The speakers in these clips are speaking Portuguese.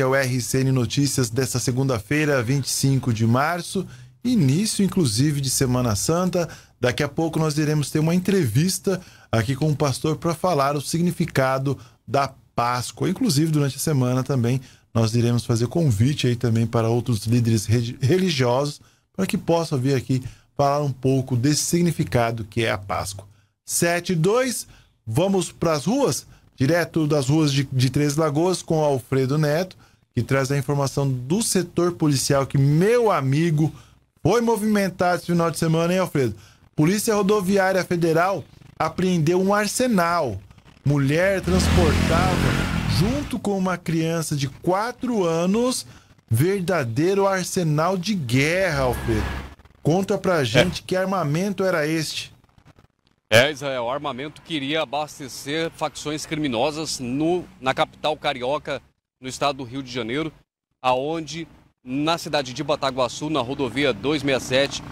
que é o RCN Notícias desta segunda-feira, 25 de março, início inclusive de Semana Santa. Daqui a pouco nós iremos ter uma entrevista aqui com o pastor para falar o significado da Páscoa. Inclusive, durante a semana também nós iremos fazer convite aí também para outros líderes religiosos para que possam vir aqui falar um pouco desse significado que é a Páscoa. 7 e 2, vamos para as ruas? Direto das ruas de, de Três Lagoas com Alfredo Neto, que traz a informação do setor policial que, meu amigo, foi movimentado esse final de semana, hein, Alfredo? Polícia Rodoviária Federal apreendeu um arsenal. Mulher transportava, junto com uma criança de 4 anos, verdadeiro arsenal de guerra, Alfredo. Conta pra é. gente é. que armamento era este. É, Israel, o armamento queria abastecer facções criminosas no, na capital carioca no estado do Rio de Janeiro, aonde na cidade de Bataguaçu, na rodovia 267,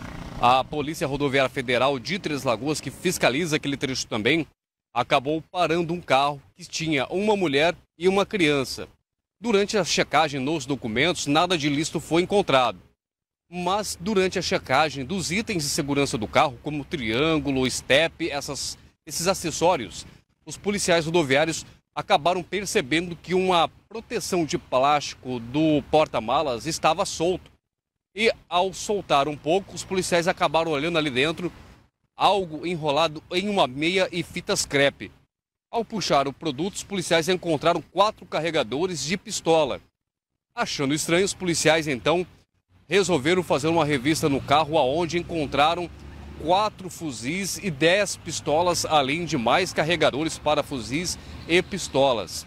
a Polícia Rodoviária Federal de Três Lagoas, que fiscaliza aquele trecho também, acabou parando um carro que tinha uma mulher e uma criança. Durante a checagem nos documentos, nada de listo foi encontrado. Mas durante a checagem dos itens de segurança do carro, como triângulo, estepe, essas, esses acessórios, os policiais rodoviários acabaram percebendo que uma proteção de plástico do porta-malas estava solto. E ao soltar um pouco, os policiais acabaram olhando ali dentro algo enrolado em uma meia e fitas crepe. Ao puxar o produto, os policiais encontraram quatro carregadores de pistola. Achando estranho, os policiais então resolveram fazer uma revista no carro, aonde encontraram quatro fuzis e dez pistolas, além de mais carregadores para fuzis e pistolas.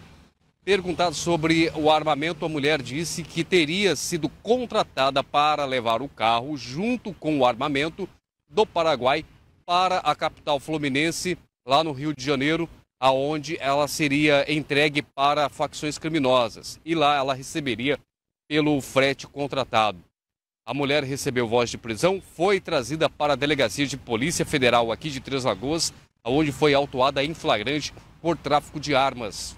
Perguntado sobre o armamento, a mulher disse que teria sido contratada para levar o carro junto com o armamento do Paraguai para a capital fluminense, lá no Rio de Janeiro, aonde ela seria entregue para facções criminosas e lá ela receberia pelo frete contratado. A mulher recebeu voz de prisão, foi trazida para a delegacia de Polícia Federal aqui de Três Lagoas, aonde foi autuada em flagrante por tráfico de armas.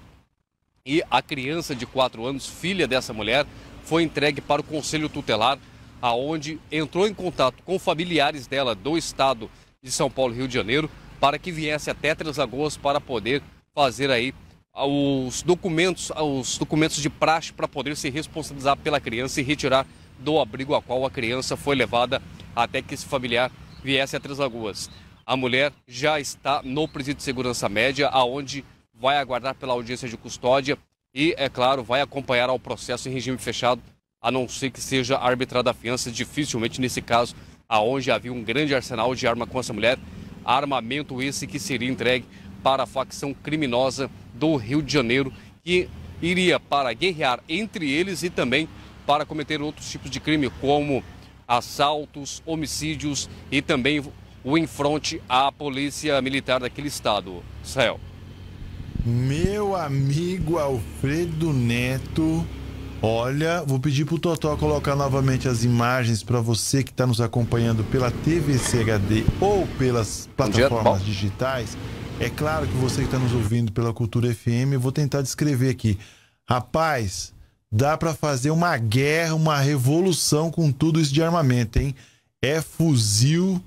E a criança de 4 anos, filha dessa mulher, foi entregue para o Conselho Tutelar, aonde entrou em contato com familiares dela do estado de São Paulo, Rio de Janeiro, para que viesse até Três Lagoas para poder fazer aí ah, os documentos, ah, os documentos de praxe para poder se responsabilizar pela criança e retirar do abrigo a qual a criança foi levada até que esse familiar viesse a Três Lagoas. A mulher já está no presídio de segurança média, aonde vai aguardar pela audiência de custódia e, é claro, vai acompanhar ao processo em regime fechado, a não ser que seja arbitrada a fiança, dificilmente nesse caso, aonde havia um grande arsenal de arma com essa mulher, armamento esse que seria entregue para a facção criminosa do Rio de Janeiro, que iria para guerrear entre eles e também para cometer outros tipos de crime, como assaltos, homicídios e também o enfronte à polícia militar daquele estado. Israel. Meu amigo Alfredo Neto. Olha, vou pedir pro Totó colocar novamente as imagens para você que está nos acompanhando pela TVCHD HD ou pelas plataformas dia, digitais. É claro que você que está nos ouvindo pela Cultura FM, eu vou tentar descrever aqui. Rapaz, dá para fazer uma guerra, uma revolução com tudo isso de armamento, hein? É fuzil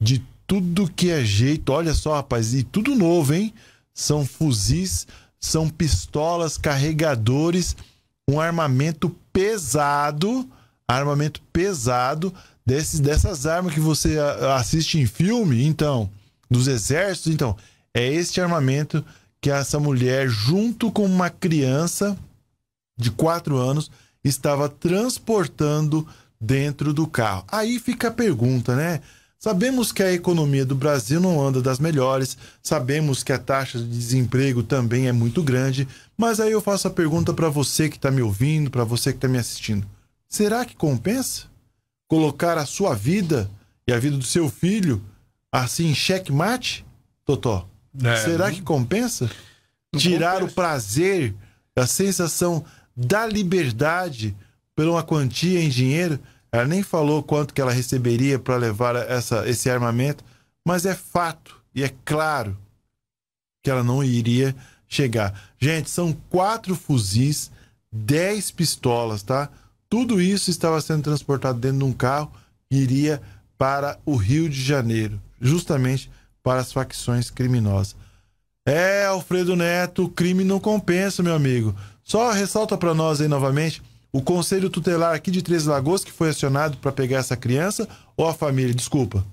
de tudo que é jeito. Olha só, rapaz, e tudo novo, hein? são fuzis, são pistolas, carregadores, um armamento pesado, armamento pesado desses, dessas armas que você assiste em filme, então, dos exércitos, então, é este armamento que essa mulher, junto com uma criança de 4 anos, estava transportando dentro do carro. Aí fica a pergunta, né? Sabemos que a economia do Brasil não anda das melhores, sabemos que a taxa de desemprego também é muito grande, mas aí eu faço a pergunta para você que está me ouvindo, para você que está me assistindo: será que compensa colocar a sua vida e a vida do seu filho assim em checkmate, Totó? É, será que compensa tirar compensa. o prazer, a sensação da liberdade por uma quantia em dinheiro? Ela nem falou quanto que ela receberia para levar essa, esse armamento, mas é fato e é claro que ela não iria chegar. Gente, são quatro fuzis, dez pistolas, tá? Tudo isso estava sendo transportado dentro de um carro que iria para o Rio de Janeiro, justamente para as facções criminosas. É, Alfredo Neto, o crime não compensa, meu amigo. Só ressalta para nós aí novamente o conselho tutelar aqui de Três Lagoas que foi acionado para pegar essa criança ou a família? Desculpa.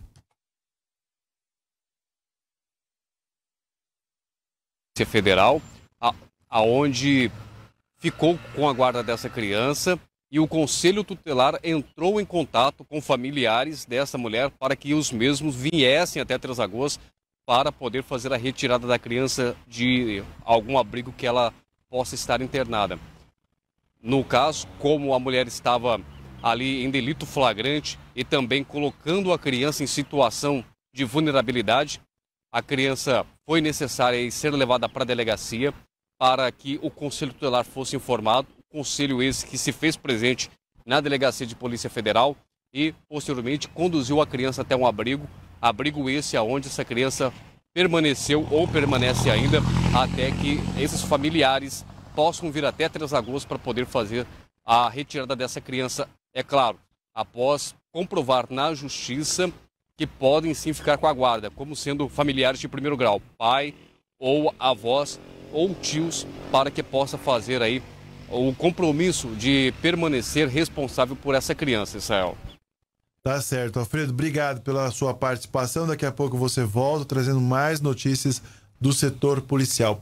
Federal, a, aonde ficou com a guarda dessa criança e o conselho tutelar entrou em contato com familiares dessa mulher para que os mesmos viessem até Três Lagoas para poder fazer a retirada da criança de algum abrigo que ela possa estar internada no caso, como a mulher estava ali em delito flagrante e também colocando a criança em situação de vulnerabilidade, a criança foi necessária ser levada para a delegacia para que o Conselho Tutelar fosse informado, o conselho esse que se fez presente na Delegacia de Polícia Federal e posteriormente conduziu a criança até um abrigo, abrigo esse aonde essa criança permaneceu ou permanece ainda até que esses familiares possam vir até Três Lagoas para poder fazer a retirada dessa criança, é claro, após comprovar na justiça que podem sim ficar com a guarda, como sendo familiares de primeiro grau, pai ou avós ou tios, para que possa fazer aí o compromisso de permanecer responsável por essa criança, Israel. Tá certo, Alfredo, obrigado pela sua participação. Daqui a pouco você volta trazendo mais notícias do setor policial.